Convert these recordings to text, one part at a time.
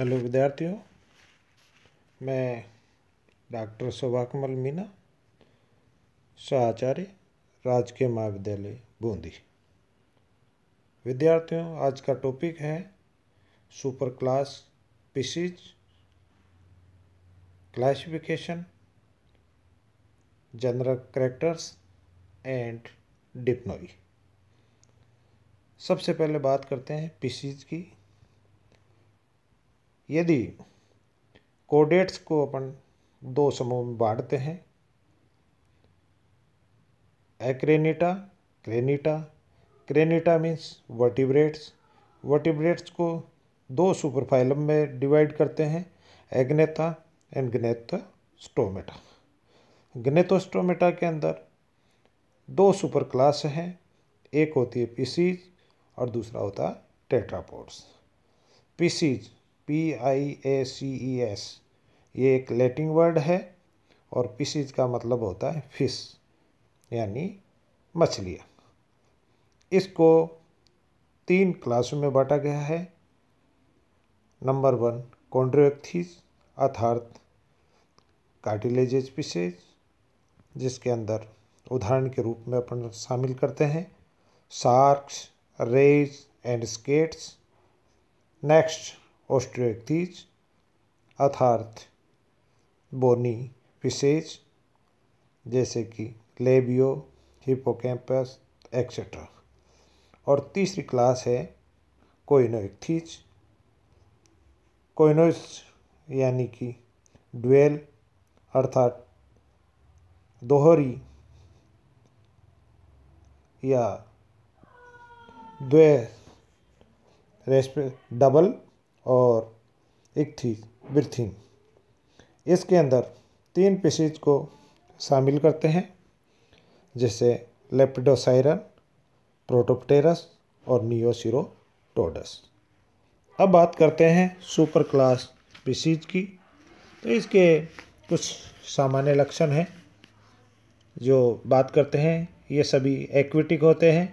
hello विद्यार्थियों मैं doctor कमल मीना शाहचार्य राजकीय महाविद्यालय बूंदी विद्यार्थियों आज का टॉपिक है super class Pisces classification general characters and Dipnoi सबसे पहले बात करते हैं पीसीज की यदि कोडेट्स को अपन दो समूह में बांटते हैं Acraniata Craniata Craniata means vertebrates vertebrates को दो सुपरफाइलम में डिवाइड करते हैं एग्नेता एंड ग्नेथोस्टोमेटा ग्नेथोस्टोमेटा के अंदर दो सुपर क्लास हैं एक होती है पीसीज और दूसरा होता है tetrapods Pisces P I S C E S ये एक लेटिन वर्ड है और पिसिज का मतलब होता है फिश यानी मछलियाँ इसको तीन क्लासों में बांटा गया है नंबर वन कॉन्ड्रोएक्थिस अर्थार्थ कार्टिलेजेज पिसेज जिसके अंदर उदाहरण के रूप में अपन शामिल करते हैं sharks rays and skates next Osteichthyes अथार्थ बोनी विशेष जैसे कि लेबियो हिपोकैम्पस एक्सेट्रा और तीसरी क्लास है कोइनोइकथीज कोइनोइस यानी कि ड्वेल अर्थात दोहरी या द्वे डबल और एक थी ब्रिथिन इसके अंदर तीन पीसीज को शामिल करते हैं जैसे लेपिडोसाइरन प्रोटोप्टेरस और नियोसिरोटोडस अब बात करते हैं सुपर क्लास पेशीज की तो इसके कुछ सामान्य लक्षण हैं जो बात करते हैं ये सभी एक्विटिक होते हैं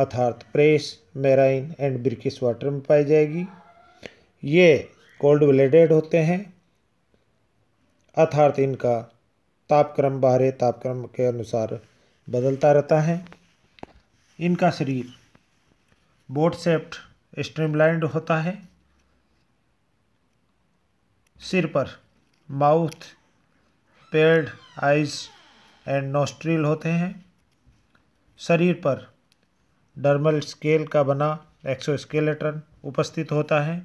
अर्थात fresh marine and brackish water में पाई जाएगी ये कोल्ड ब्लडेड होते हैं अर्थात इनका तापक्रम बाहरी तापक्रम के अनुसार बदलता रहता है इनका शरीर बोट सेप्ट स्ट्रीमलाइंड होता है सिर पर mouth paired eyes and nostril होते हैं शरीर पर डर्मल स्केल का बना एक्सोस्केलेटन उपस्थित होता है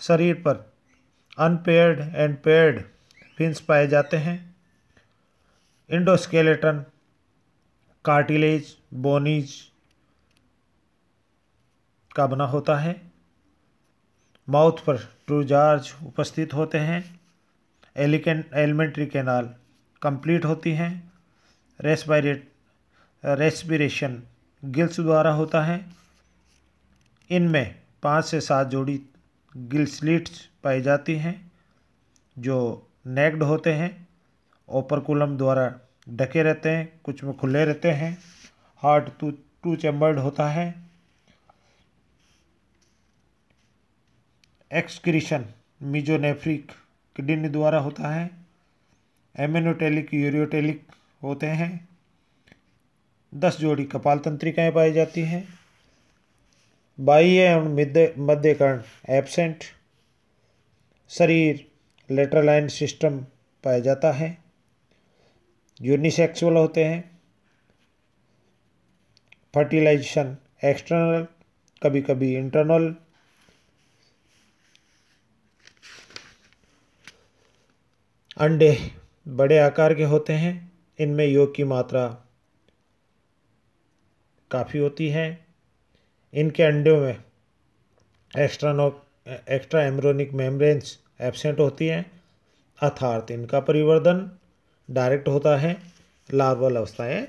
शरीर पर अनपेयर्ड एंड पेयर्ड फिन्स पाए जाते हैं इंडोस्केलेटन कार्टिलेज बोनीज का बना होता है माउथ पर ट्रूजार्ज उपस्थित होते हैं एलिकेन एलिमेंट्री कैनाल कंप्लीट होती हैं रेस्पायरेट रेस्पिरेशन गिल्स द्वारा होता है इनमें पाँच से सात जोड़ी गिल्सलिट्स पाई जाती हैं जो नेक्ड होते हैं ओपरकुलम द्वारा ढके रहते हैं कुछ में खुले रहते हैं हार्ट टू टू चैम्बर्ड होता है एक्सक्रीशन मिजोनेफ्रिक किडनी द्वारा होता है एमिनोटेलिक यूरियोटेलिक होते हैं दस जोड़ी कपाल तंत्रिकाएँ पाई जाती हैं बाह्य एवं मध्य मध्यकर्ण एबसेंट शरीर लेटरलाइन सिस्टम पाया जाता है यूनिसेक्सुअल होते हैं फर्टिलाइजेशन एक्सटर्नल कभी कभी इंटरनल अंडे बड़े आकार के होते हैं इनमें योग की मात्रा काफ़ी होती है इनके अंडों में एक्स्ट्रानो एक्स्ट्रा एम्ब्रोनिक मेम्ब्रेन्स एबसेंट होती हैं अर्थात इनका परिवर्तन डायरेक्ट होता है लार्वल अवस्थाएं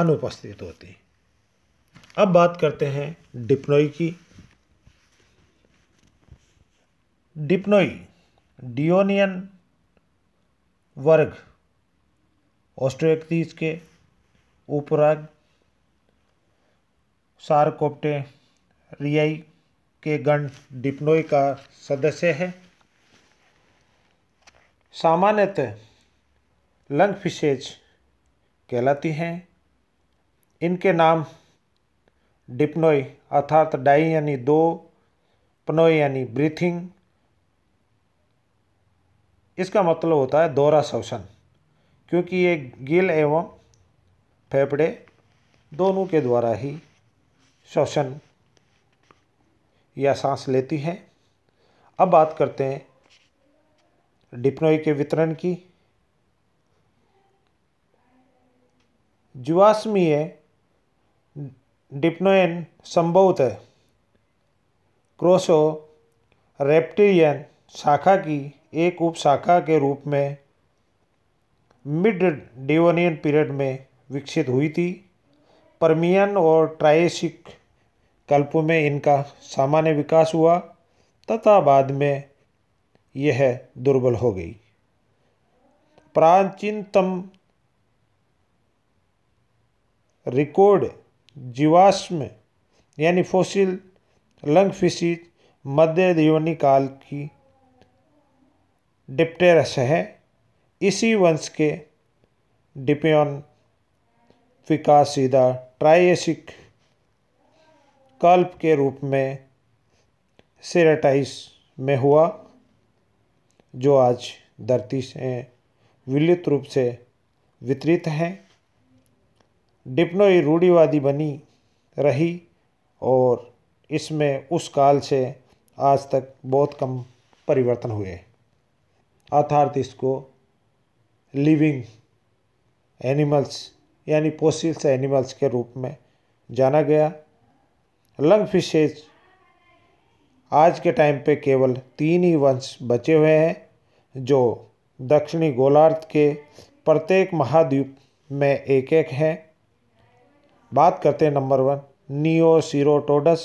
अनुपस्थित होती हैं अब बात करते हैं डिप्नोई की डिप्नोई डियोनियन वर्ग ऑस्ट्रोक्तीज के उपराग सारकोप्टे रियाई के गण डिप्नोई का सदस्य है सामान्यतः लंग फिशेज कहलाती हैं इनके नाम डिप्नोई अर्थात डाई यानी दो पनोई यानी ब्रीथिंग इसका मतलब होता है दोहरा शोषण क्योंकि ये गिल एवं फेफड़े दोनों के द्वारा ही श्वसन या सांस लेती है अब बात करते हैं डिप्नोई के वितरण की जीवाश्मीय डिप्नोयन संभवत क्रोसो रेप्टिलियन शाखा की एक उपशाखा के रूप में मिड डिवोनियन पीरियड में विकसित हुई थी परमियन और ट्राइसिक कल्प में इनका सामान्य विकास हुआ तथा बाद में यह दुर्बल हो गई प्राचीनतम रिकॉर्ड जीवाश्म यानी फोसिल लंग फिशीज मध्य दियोनी काल की डिप्टेरस है इसी वंश के डिपियन फिका सीधा ट्राइसिक कल्प के रूप में सेराटाइस में हुआ जो आज धरती से विलुप्त रूप से वितरित हैं डिप्नोई रूढ़ीवादी बनी रही और इसमें उस काल से आज तक बहुत कम परिवर्तन हुए अर्थात इसको लिविंग एनिमल्स यानी पोसिल्स एनिमल्स के रूप में जाना गया लंग फिशेज आज के टाइम पे केवल तीन ही वंश बचे हुए हैं जो दक्षिणी गोलार्ध के प्रत्येक महाद्वीप में एक एक हैं बात करते हैं नंबर वन नियो सीरोटोडस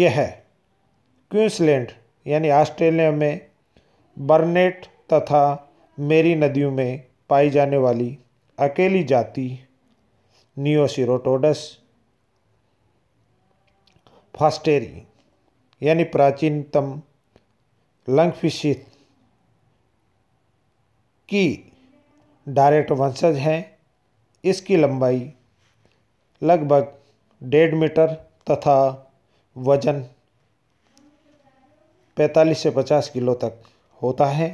यह है क्विंसलैंड यानी ऑस्ट्रेलिया में बर्नेट तथा मेरी नदियों में पाई जाने वाली अकेली जाति नियोसिरोटोडस फास्टेरी यानी प्राचीनतम लंगफिशित की डायरेक्ट वंशज हैं इसकी लंबाई लगभग डेढ़ मीटर तथा वजन 45 से 50 किलो तक होता है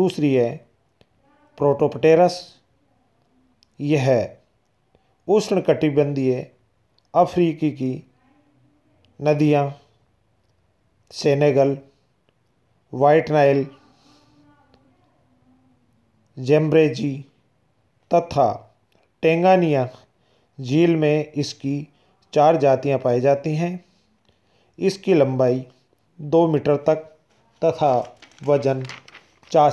दूसरी है प्रोटोपटेरस यह उष्ण कटिबंधीय अफ्रीकी की नदियाँ सेनेगल वाइट नाइल जेम्ब्रेजी तथा टेंगानिया झील में इसकी चार जातियाँ पाई जाती हैं इसकी लंबाई दो मीटर तक तथा वजन चार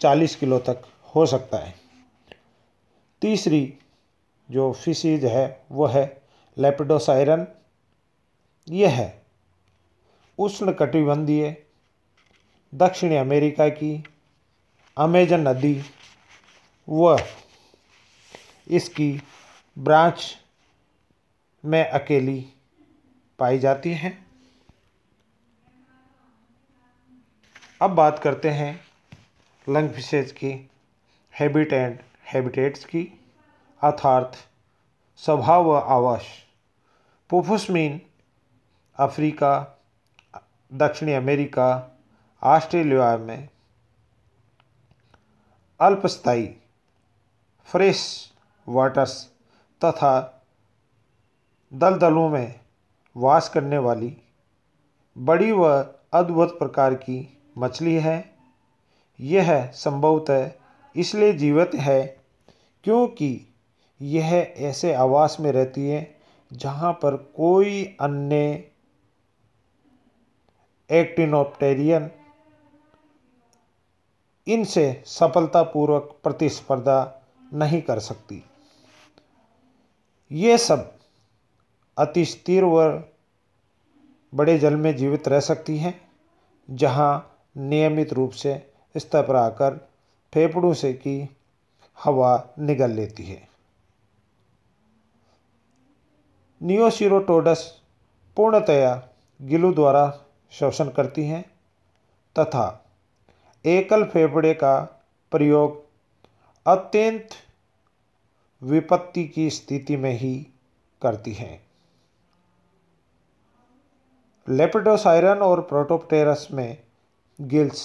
चालीस किलो तक हो सकता है तीसरी जो फिशीज है वह है लेपिडोसायरन यह उष्ण कटिबंधीय दक्षिण अमेरिका की अमेजन नदी व इसकी ब्रांच में अकेली पाई जाती है अब बात करते हैं लंग फिशेज की हैबिट एंड हैबिटेट्स की अर्थार्थ स्वभाव व आवास पुफुस मीन अफ्रीका दक्षिणी अमेरिका ऑस्ट्रेलिया में अल्पस्थाई फ्रेश वाटर्स तथा दलदलों में वास करने वाली बड़ी व अद्भुत प्रकार की मछली है यह संभवतः इसलिए जीवित है क्योंकि यह ऐसे आवास में रहती है जहाँ पर कोई अन्य एक्टिनोप्टेरियन इनसे सफलतापूर्वक प्रतिस्पर्धा नहीं कर सकती ये सब अति स्थिर व बड़े जल में जीवित रह सकती हैं जहाँ नियमित रूप से स्तर पर आकर फेफड़ों से की हवा निगल लेती है नियोसिरोटोडस पूर्णतया गिलू द्वारा शोषण करती हैं तथा एकल फेफड़े का प्रयोग अत्यंत विपत्ति की स्थिति में ही करती हैं लेपिडोसायरन और प्रोटोप्टेरस में गिल्स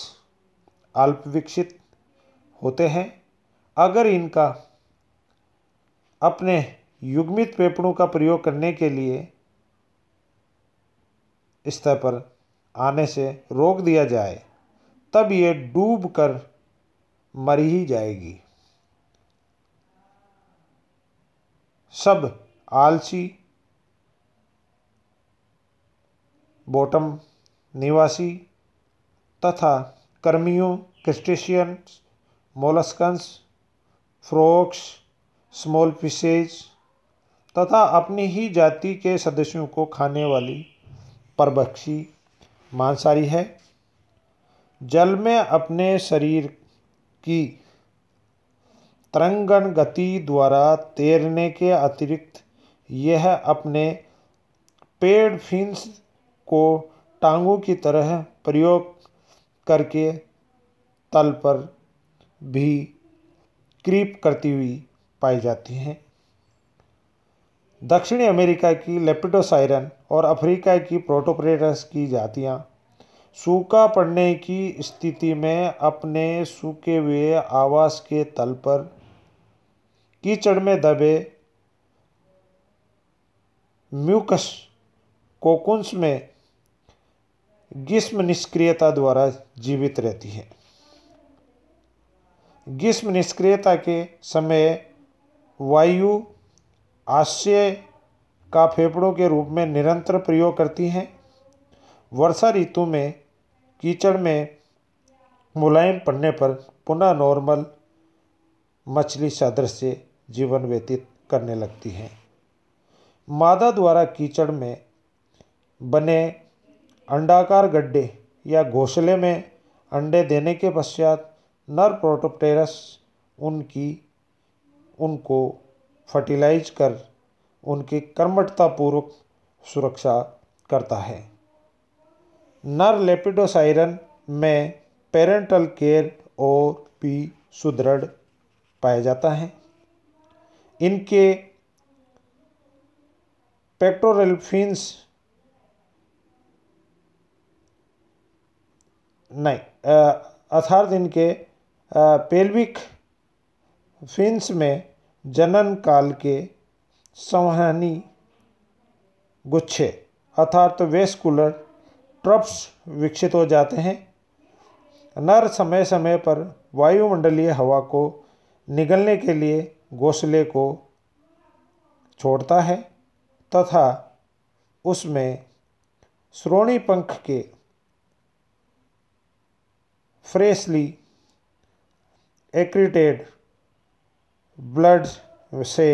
अल्प विकसित होते हैं अगर इनका अपने युग्मित पेपड़ों का प्रयोग करने के लिए स्तर पर आने से रोक दिया जाए तब ये डूब कर मर ही जाएगी सब आलसी बॉटम निवासी तथा कर्मियों crustaceans molluscans frogs small fishes तथा अपनी ही जाति के सदस्यों को खाने वाली परभक्षी मांसाहारी है जल में अपने शरीर की तरंगन गति द्वारा तैरने के अतिरिक्त यह अपने पेड फिंस को टांगों की तरह प्रयोग करके तल पर भी क्रीप करती हुई पाई जाती हैं दक्षिणी अमेरिका की लेपिटोसाइरन और अफ्रीका की प्रोटोप्रेटस की जातियाँ सूखा पड़ने की स्थिति में अपने सूखे हुए आवास के तल पर कीचड़ में दबे म्यूकस कोकुंस में ग्रीष्म निष्क्रियता द्वारा जीवित रहती है ग्रीष्म निष्क्रियता के समय वायु आशय का फेफड़ों के रूप में निरंतर प्रयोग करती हैं वर्षा ऋतु में कीचड़ में मुलायम पड़ने पर पुनः नॉर्मल मछली सादृश्य जीवन व्यतीत करने लगती हैं मादा द्वारा कीचड़ में बने अंडाकार गड्ढे या घोंसले में अंडे देने के पश्चात नर प्रोटोप्टेरस उनकी उनको फर्टिलाइज कर उनकी कर्मठतापूर्वक सुरक्षा करता है नर लेपिडोसाइरन में पेरेंटल केयर और पी सुदृढ़ पाया जाता है इनके पेक्टोरेल्फिन्स नहीं अर्थात इनके पेल्विक फिन्स में जनन काल के संवहनी गुच्छे अर्थात वेस्कुलर ट्रप्स विकसित हो जाते हैं नर समय समय पर वायुमंडलीय हवा को निगलने के लिए घोंसले को छोड़ता है तथा उसमें श्रोणी पंख के फ्रेशली एक्रिटेड ब्लड से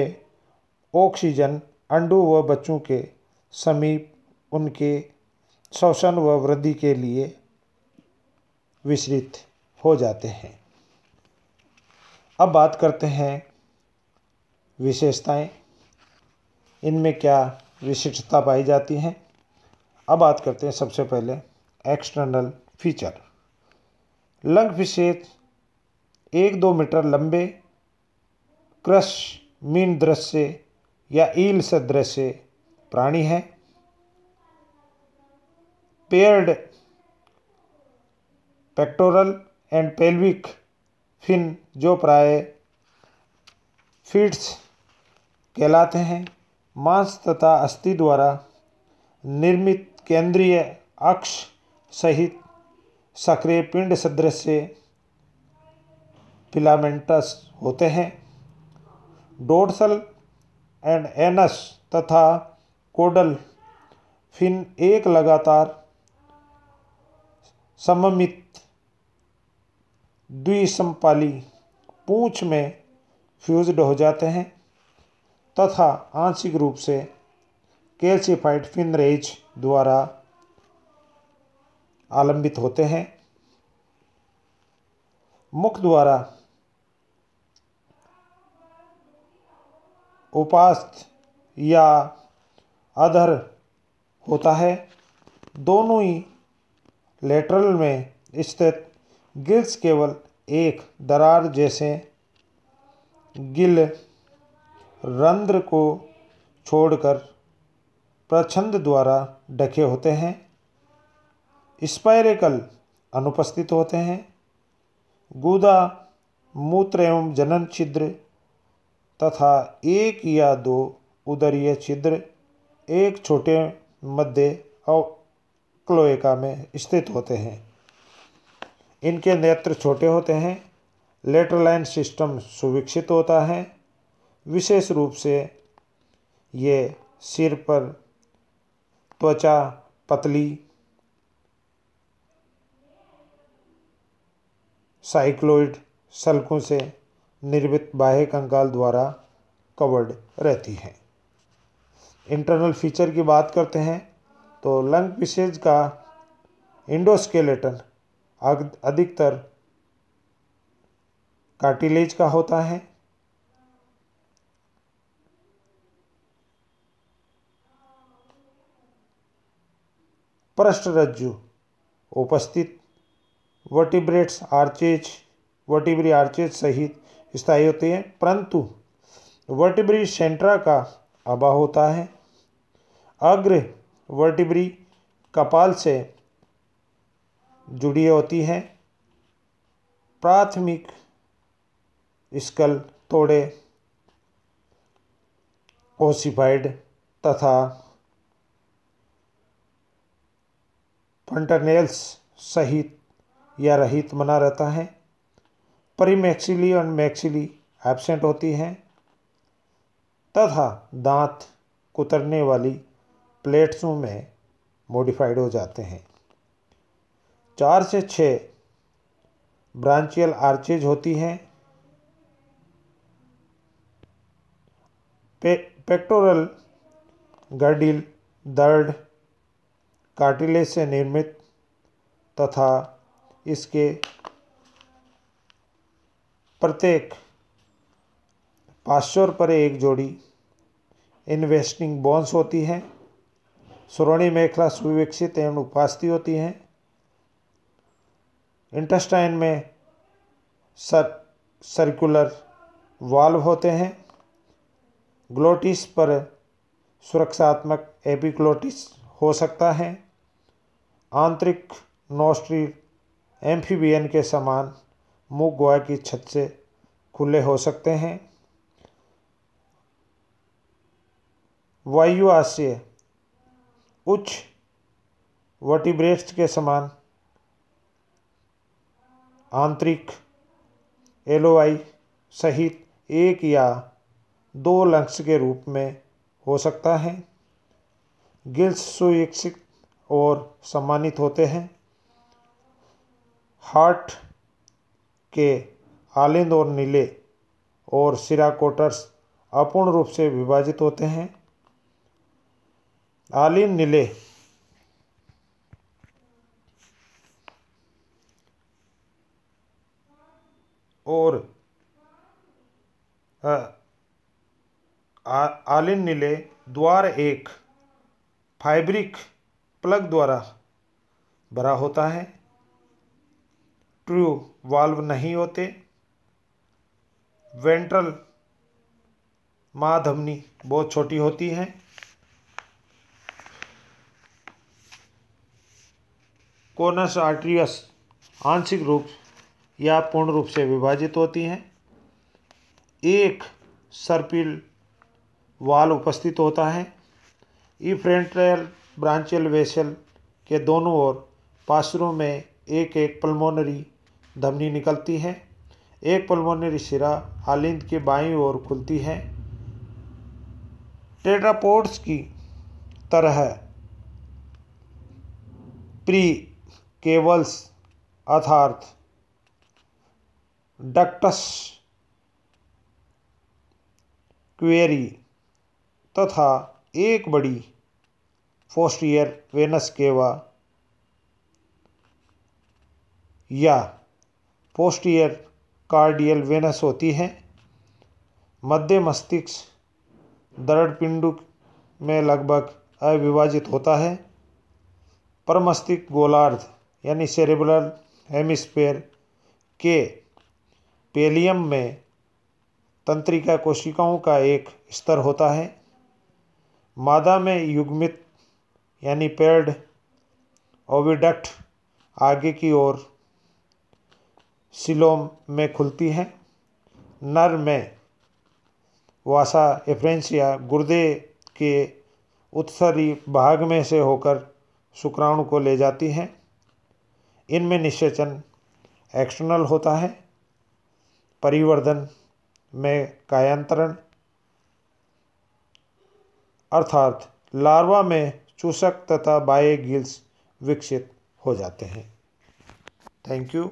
ऑक्सीजन अंडों व बच्चों के समीप उनके शोषण व वृद्धि के लिए विसरित हो जाते हैं अब बात करते हैं विशेषताएं इनमें क्या विशिष्टता पाई जाती हैं अब बात करते हैं सबसे पहले एक्सटर्नल फीचर लंग विशेष एक दो मीटर लंबे क्रश मीन दृश्य या ईल सदृश्य प्राणी है paired pectoral and pelvic fin जो प्राय फिट्स कहलाते हैं मांस तथा अस्थि द्वारा निर्मित केंद्रीय अक्ष सहित सक्रिय पिंड सदृश फिलामेंटस होते हैं डोर्सल एंड एनस तथा कोडल फिन एक लगातार सममित द्विसंपाली पूंछ में फ्यूज्ड हो जाते हैं तथा आंशिक रूप से कैल्सिफाइड फिन रेज द्वारा आलंबित होते हैं मुख द्वारा उपास्त या अधर होता है दोनों ही लेटरल में स्थित गिल्स केवल एक दरार जैसे गिल रंध्र को छोड़कर प्रछंद द्वारा ढके होते हैं स्पाइरेकल अनुपस्थित होते हैं गूदा मूत्र एवं जनन छिद्र तथा एक या दो उदरीय छिद्र एक छोटे मध्य और क्लोएका में स्थित होते हैं इनके नेत्र छोटे होते हैं लेटरलाइन सिस्टम सुविकसित होता है विशेष रूप से ये सिर पर त्वचा पतली साइक्लोइड सलकों से निर्मित बाह्य कंकाल द्वारा कवर्ड रहती हैं इंटरनल फीचर की बात करते हैं तो लंग पिसेज का इंडोस्केलेटन अधिकतर कार्टिलेज का होता है पृष्ठरज्जु उपस्थित वर्टिब्रेट्स आर्चेज वर्टिब्री आर्चेज सहित स्थायी होती है परंतु वर्टिब्री सेंट्रा का अभाव होता है अग्र वर्टिब्री कपाल से जुड़ी होती है प्राथमिक स्कल तोड़े ओसिफाइड तथा फंटनेल्स सहित या रहित बना रहता है परिमैक्सिली और मैक्सिली एबसेंट होती हैं तथा दांत कुतरने वाली प्लेट्सों में मोडिफाइड हो जाते हैं चार से छः ब्रांचियल आर्चेज होती हैं पे, पेक्टोरल गर्डिल दर्ड कार्टिलेज से निर्मित तथा इसके प्रत्येक पाश्चोर पर एक जोड़ी इन्वेस्टिंग बॉन्स होती हैं सुरोणी मेखला सुविकसित एवं उपास्थि होती हैं इंटस्टाइन में सर सर्कुलर वाल्व होते हैं ग्लोटिस पर सुरक्षात्मक एपिक्लोटिस हो सकता है आंतरिक नोस्ट्री एम्फीबियन के समान मुँह गोवा की छत से खुले हो सकते हैं वायु वायुआशय उच्च वर्टिब्रेट्स के समान आंतरिक एलोवाई सहित एक या दो लंग्स के रूप में हो सकता है गिल्स सुविकसित और सम्मानित होते हैं हार्ट के आलिंद और नीले और सिराकोटर्स अपूर्ण रूप से विभाजित होते हैं आलिंद नीले और आलिन नीले द्वार एक फाइब्रिक प्लग द्वारा भरा होता है ट्रू वाल्व नहीं होते वेंट्रल माधमनी बहुत छोटी होती है कोनस आर्ट्रियस आंशिक रूप या पूर्ण रूप से विभाजित होती हैं एक सर्पिल वाल उपस्थित होता है इफ्रेंट्रल ब्रांचियल वेसल के दोनों ओर पासरों में एक एक पल्मोनरी धमनी निकलती है एक पल्मोनरी सिरा आलिंद के बाईं ओर खुलती है टेड्रापोर्ट्स की तरह प्री केवल्स अर्थार्थ डक्टस क्वेरी तथा एक बड़ी फोस्टियर वेनस केवा या पोस्टियर कार्डियल वेनस होती है मध्य मस्तिष्क दरड़ पिंडु में लगभग अविभाजित होता है परमस्तिष्क गोलार्ध यानी सेरेबुलर हेमिस्फेयर के पेलियम में तंत्रिका कोशिकाओं का एक स्तर होता है मादा में युग्मित यानी पेर्ड ओविडक्ट आगे की ओर सिलोम में खुलती हैं नर में वासा एफ्रेंसिया गुर्दे के उत्सरी भाग में से होकर शुक्राणु को ले जाती हैं इनमें निश्चेचन एक्सटर्नल होता है परिवर्धन में कायांतरण अर्थात लार्वा में चूसक तथा बाय गिल्स विकसित हो जाते हैं थैंक यू